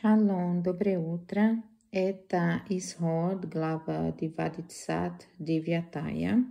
Шалом, доброе утро. Это Исход, глава 29.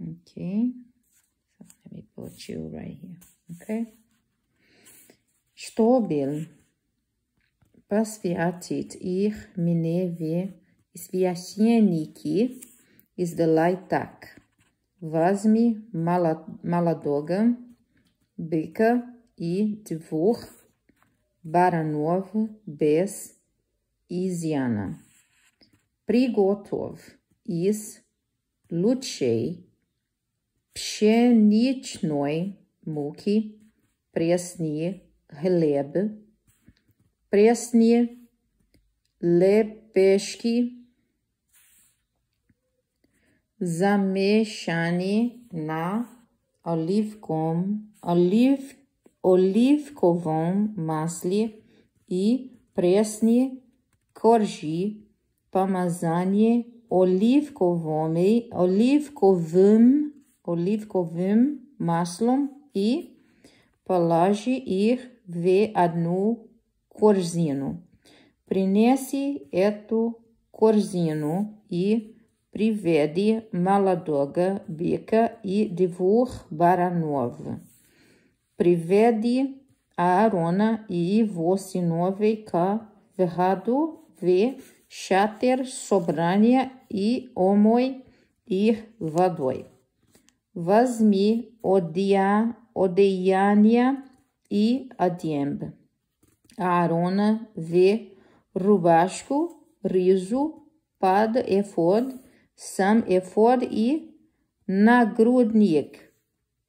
Okay. So let me put you right here. Okay. Штобель посвятит их Миневе священники изделай так. Возьми молодого быка и двух Baranov, Bes e Ziana. Prigotov, Is, Luchei, Pshenichnoy, Muki, Presni, Releb, Presni, Lepeshki, Zamechani, Na, Olivcom, Olive оливковом масле и пресни коржи, помазание оливковыми, оливковым, оливковым маслом и положи их в одну корзину. Принеси эту корзину и приведи молодого бика и двух баранов privedi Aarona e voce nove ca verrado ve chater sobrania e omoi ir vadoi. Vazmi odia odeiania e adiemb. Aarona ve rubasco, riso, pad fod sam e fod e nagrudnik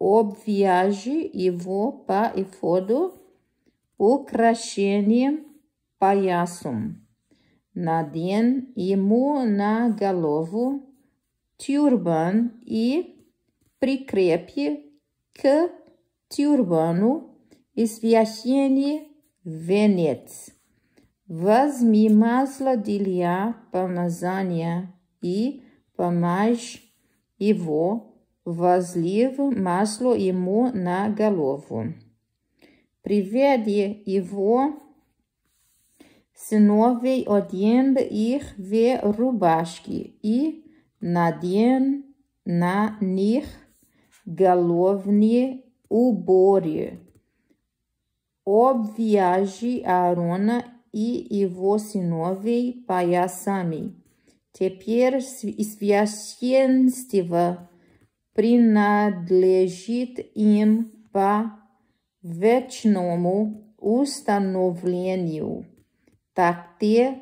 об viagem e vou para e fodo o crashenie palhaçom na den e mu na galovo turban e prikrepie k turbanu is viagenie venets vazmi masla para pamazania e para mais e vou возлив масло ему на голову. Приведи его сыновей оден их в рубашки и наден на них головни убори. Обвяжи Аарона и его сыновей поясами. Теперь священство принадлежит им по вечному установлению. Так те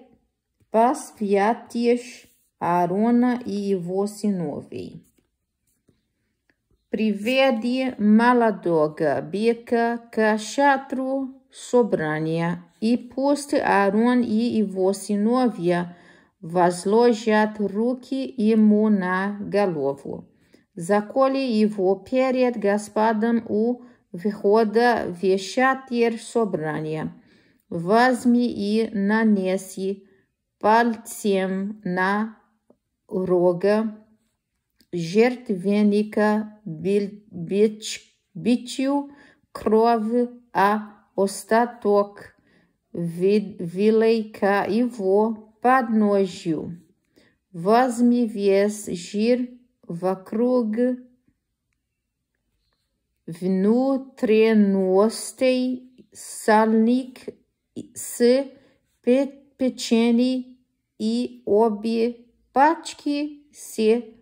посвятишь Аарона и его сыновей. Приведи молодого бека к шатру собрания, и пусть Аарон и его сыновья возложат руки ему на голову. заколи его перед Господом у выхода в собрания. Возьми и нанеси пальцем на рога жертвенника бич, бичью кровь, а остаток вилейка его подножью. Возьми весь жир Vakrug Vnu Trenostei Salnik se Pecheni e obi Patki Se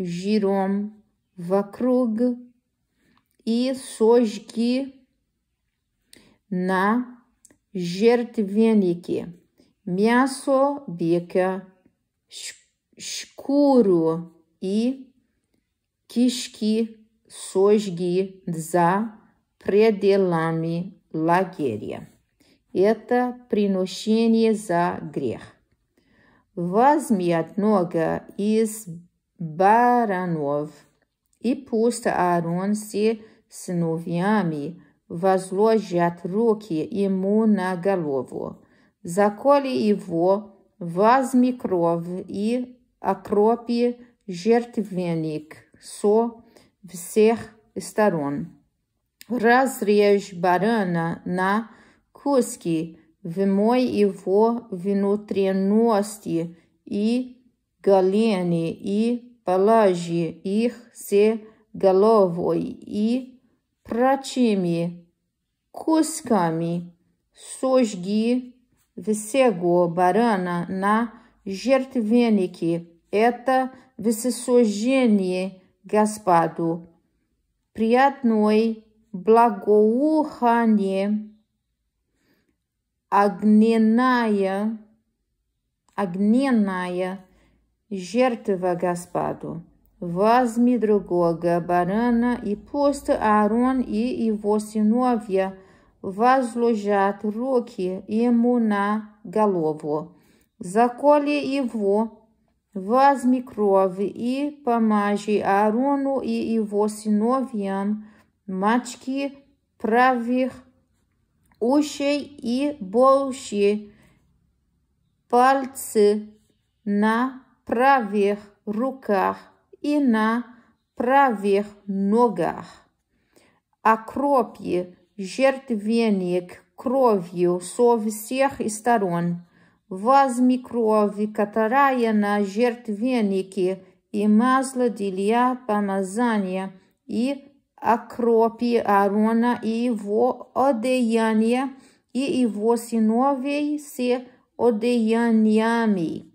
Girom Vakrug e Sojki na Jertvenike Miaso Bika Escuro e кишки, сожги, за пределами лагеря. Это приношение за грех. Возьми одного из баранов, и пусть Аарон с сыновьями возложат руки ему на голову. Заколи его, возьми кровь и окропи жертвенник – so ser estaron. Razrej barana na kuski vimoi i vo vinutrienosti i galieni i palaji ich se galovoi i prachimi kuskami sojgi visego barana na jertveniki eta visesogenie Господу. Приятной благоухание, огненная, огненная жертва Господу. Возьми другого барана, и пусть Аарон и его сыновья возложат руки ему на голову. Заколи его Vazmikrov и помажи Аарону и его сыновьям мачки правих ушей и большие пальцы на правих руках и на правих ногах. Акропье жертвенник кровью со всех сторон. Возьми кровь, которая на жертвеннике, и масло для помазания, и окропи Аарона и его одеяния, и его сыновей с одеяниями.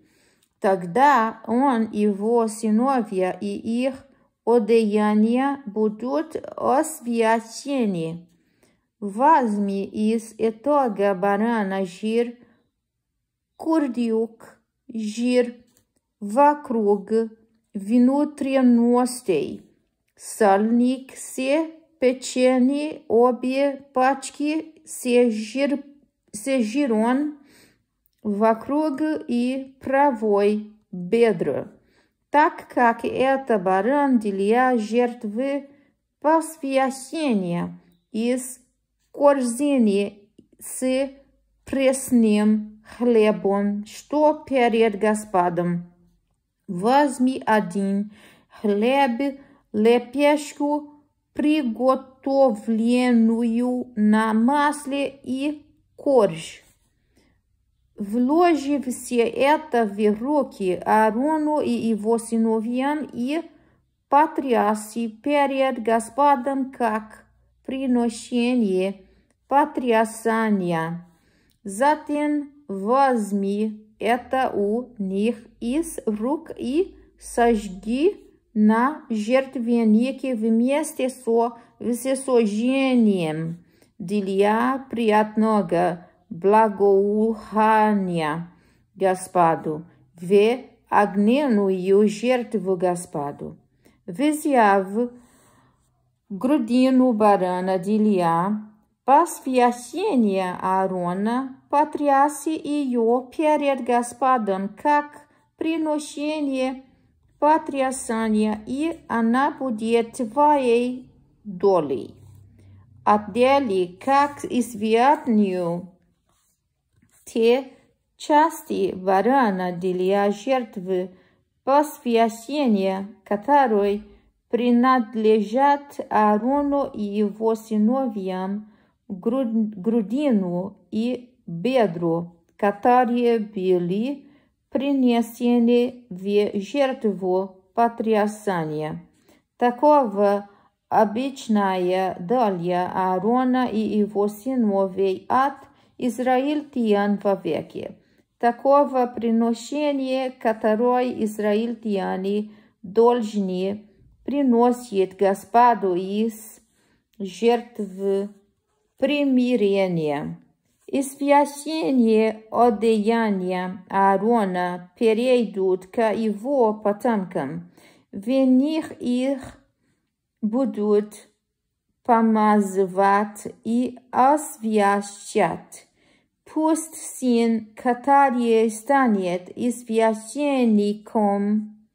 Тогда он и его сыновья и их одеяния будут освящены. Возьми из этого барана жир – curdiuc, jir, vacrug, vinutrinostei, salnik se peceni obie пачки сежир, сежирон вокруг и правой бедра, так как это баран для жертвы посвящения из корзины с пресным хлебом, что перед Господом. Возьми один хлеб, лепешку, приготовленную на масле и корж. Вложи все это в руки Аарону и его сыновьям и потряси перед Господом как приношение потрясания. Затем возьми, это у них из рук и сожги на жертвеннике вместе со всесожжением для приятного благоухания Господу, ве огненную жертву Господу. Взяв грудину барана для посвящения Аарона потряс ее перед Господом, как приношение потрясания, и она будет твоей долей. Отдели, как известню, те части варана для жертвы посвящения, которой принадлежат Аарону и его сыновьям, грудину и бедру, которые были принесены в жертву потрясания. Такова обычная доля Аарона и его сыновей от израильтян веке. Такого приношения, которое израильтяне должны приносить Господу из жертв примирения. Испьящение одеяния Аарона перейдут к его потомкам. В них их будут помазывать и освящать. Пусть сын, который станет извященником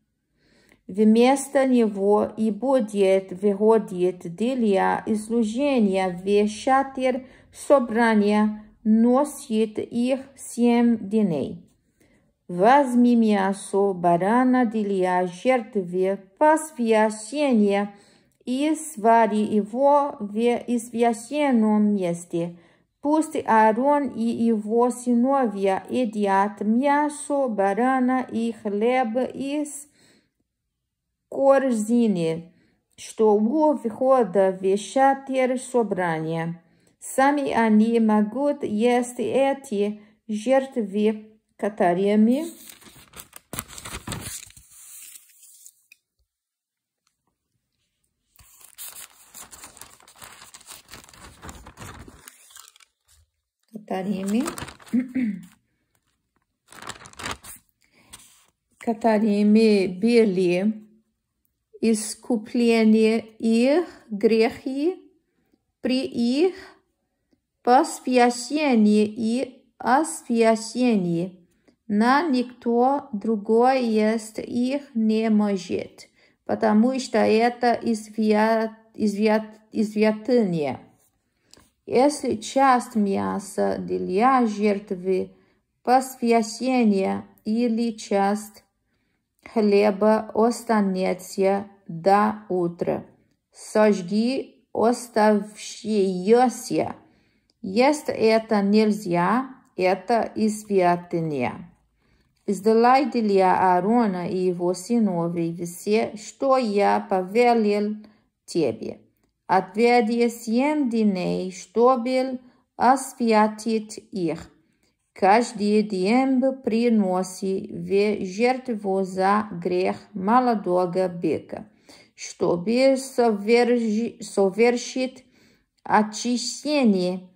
вместо него и будет выходить для служения в шатер собрания, носит их семь дней. Возьми мясо барана для жертвы посвящения и свари его в извященном месте. Пусть Аарон и его сыновья едят мясо барана и хлеб из корзины, что у входа в шатер собрания. Сами они могут есть эти жертвы, которыми Катарими, Катарими были искупление их грехи при их Воспрещение и освящение. На никто другой есть их не может, потому что это извят, извят, извятание. Если часть мяса для жертвы посвящения или часть хлеба останется до утра, сожги оставшиеся есть это нельзя, это испятание. Издай для Аарона и его сыновей все, что я повелел тебе. Отведи семь дней, чтобы освятить их. Каждый день приноси в жертву за грех молодого бега, чтобы совершить очищение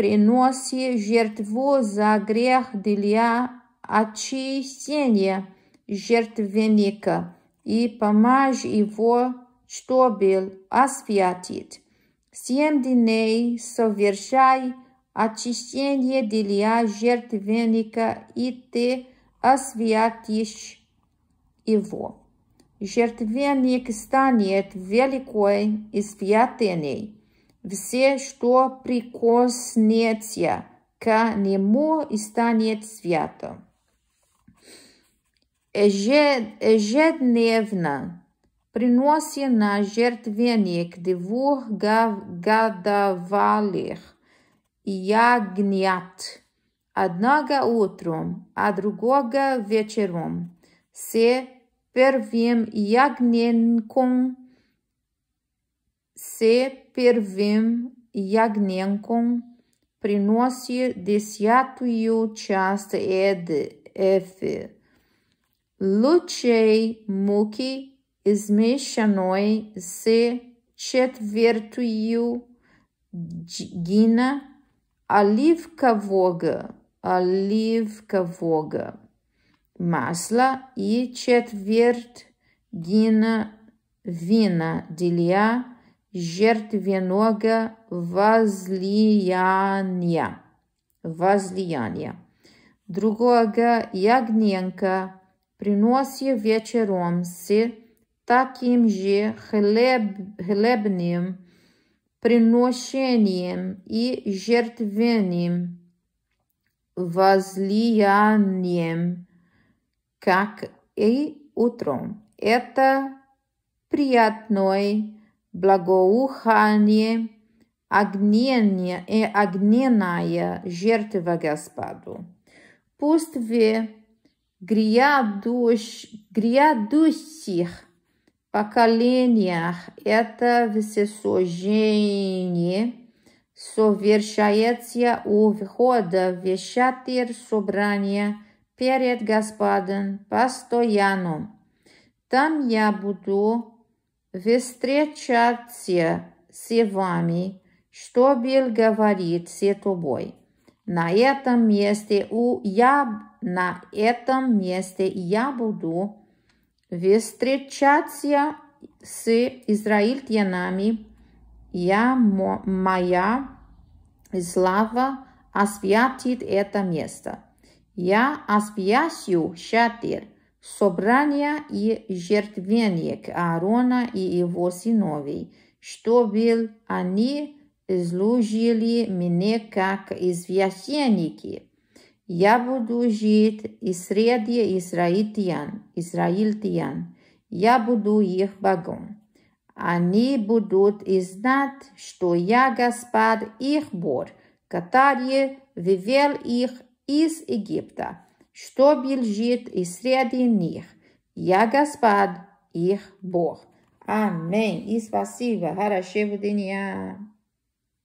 приноси жертву за грех для очищения жертвенника и помажь его, чтобы освятить. Семь дней совершай очищение для жертвенника, и ты освятишь его. Жертвенник станет великой и святыней все, что прикоснется к нему, и станет святым. Ежедневно принося на жертвенник двух годовалых ягнят, одного утром, а другого вечером, с первым ягненком, с первым ягненком приносит десятую часть еды Эфи, лучей муки, измешанной с четвертью гина оливкового, оливкового масла и четверть гина вина для жертвенного возлияния. возлияния. Другого ягненка приносил вечером с таким же хлеб, хлебным приношением и жертвенным возлиянием, как и утром. Это приятное благоухание, огнение и огненная жертва Господу. Пусть в грядущих поколениях это всесожжение совершается у входа в шатер собрания перед Господом постоянно. Там я буду встречаться с вами, чтобы говорить с тобой. На этом месте у я на этом месте я буду встречаться с израильтянами. Я моя слава освятит это место. Я освящу шатер собрания и жертвенник Аарона и его сыновей, чтобы они служили мне как извященники. Я буду жить и среди израильтян, израильтян. Я буду их богом. Они будут знать, что я Господь их Бог, который вывел их из Египта. Stobilgit E Yagaspad ir bor. Amém. Espassiva, Harashevo DNA.